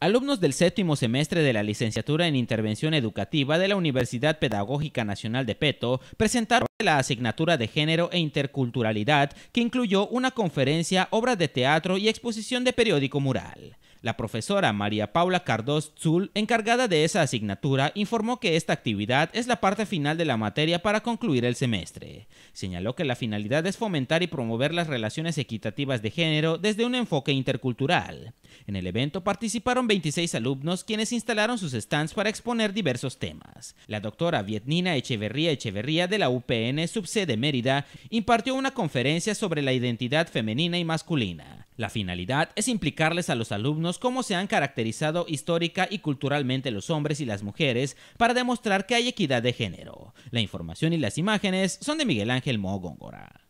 Alumnos del séptimo semestre de la licenciatura en Intervención Educativa de la Universidad Pedagógica Nacional de Peto presentaron la asignatura de género e interculturalidad, que incluyó una conferencia, obras de teatro y exposición de periódico mural. La profesora María Paula Cardos Zul, encargada de esa asignatura, informó que esta actividad es la parte final de la materia para concluir el semestre. Señaló que la finalidad es fomentar y promover las relaciones equitativas de género desde un enfoque intercultural. En el evento participaron 26 alumnos quienes instalaron sus stands para exponer diversos temas. La doctora Vietnina Echeverría Echeverría de la UPN subsede Mérida impartió una conferencia sobre la identidad femenina y masculina. La finalidad es implicarles a los alumnos cómo se han caracterizado histórica y culturalmente los hombres y las mujeres para demostrar que hay equidad de género. La información y las imágenes son de Miguel Ángel Góngora.